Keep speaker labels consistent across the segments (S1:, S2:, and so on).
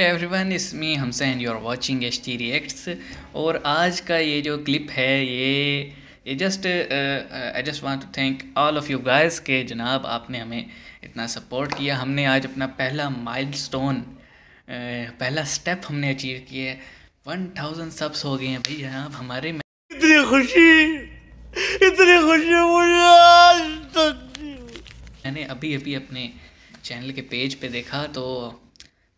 S1: every everyone me हमसे and you are watching H T reacts और आज का ये जो क्लिप है ये ये just I just want to thank all of you guys के जनाब आपने हमें इतना सपोर्ट किया हमने आज अपना पहला माइलस्टोन uh, पहला स्टेप हमने अचीव किया है वन थाउजेंड सब्स हो गए हैं भैया जनाब हमारे इतनी खुशी इतनी खुशी मुझे मैंने अभी अभी अपने चैनल के पेज पे देखा तो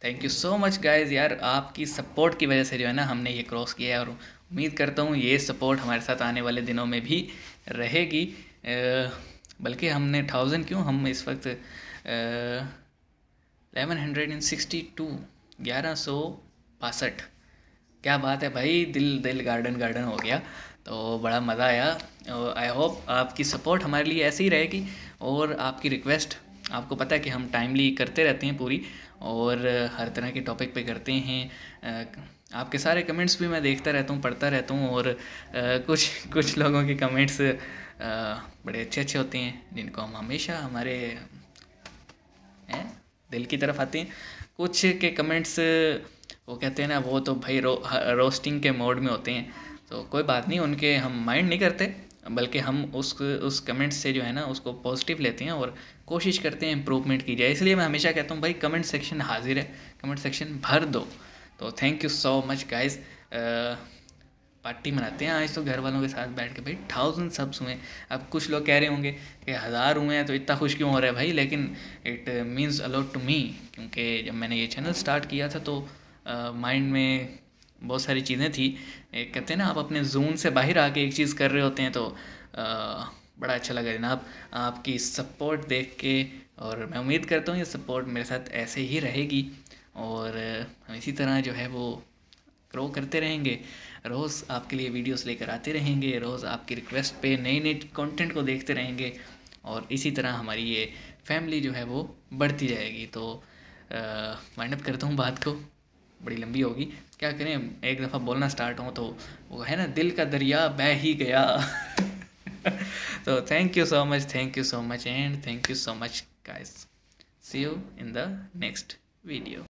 S1: thank you so much guys यार आपकी सपोर्ट की वजह से जो है ना हमने ये क्रॉस किया है और उम्मीद करता हूँ ये सपोर्ट हमारे साथ आने वाले दिनों में भी रहेगी बल्कि हमने थाउजेंड क्यों हम इस वक्त eleven hundred and sixty two ग्यारह सौ बासठ क्या बात है भाई दिल दिल गार्डन गार्डन हो गया तो बड़ा मज़ा आया आई होप आपकी सपोर्ट हमारे लिए ऐसी ही रहेगी और आपकी रिक्वेस्ट आपको पता है कि हम टाइमली करते रहते हैं पूरी और हर तरह के टॉपिक पे करते हैं आपके सारे कमेंट्स भी मैं देखता रहता हूँ पढ़ता रहता हूँ और कुछ कुछ लोगों के कमेंट्स बड़े अच्छे अच्छे होते हैं जिनको हम हमेशा हमारे हैं दिल की तरफ आते हैं कुछ के कमेंट्स वो कहते हैं ना वो तो भाई रो, रोस्टिंग के मोड में होते हैं तो कोई बात नहीं उनके हम माइंड नहीं करते बल्कि हम उस उस कमेंट्स से जो है ना उसको पॉजिटिव लेते हैं और कोशिश करते हैं इम्प्रूवमेंट की जाए इसलिए मैं हमेशा कहता हूँ भाई कमेंट सेक्शन हाजिर है कमेंट सेक्शन भर दो तो thank you so much guys party मनाते हैं आज तो घर वालों के साथ बैठ के भाई थाउजेंड सब्स हुए अब कुछ लोग कह रहे होंगे कि हज़ार हुए हैं तो इतना खुश क्यों हो रहा है भाई लेकिन it means allowed to me क्योंकि जब मैंने ये चैनल स्टार्ट किया था तो माइंड uh, में बहुत सारी चीज़ें थी एक कहते हैं ना आप अपने जोन से बाहर आके एक चीज़ कर रहे होते हैं तो आ, बड़ा अच्छा लगा जनाब आपकी सपोर्ट देख के और मैं उम्मीद करता हूँ ये सपोर्ट मेरे साथ ऐसे ही रहेगी और हम इसी तरह जो है वो ग्रो करते रहेंगे रोज़ आपके लिए वीडियोस लेकर आते रहेंगे रोज़ आपकी रिक्वेस्ट पे नए नए कंटेंट को देखते रहेंगे और इसी तरह हमारी ये फैमिली जो है वो बढ़ती जाएगी तो वाइंड अप करता हूँ बात को बड़ी लंबी होगी क्या करें एक दफ़ा बोलना स्टार्ट हो तो वो है ना दिल का दरिया बह ही गया तो thank you so much thank you so much and thank you so much guys see you in the next video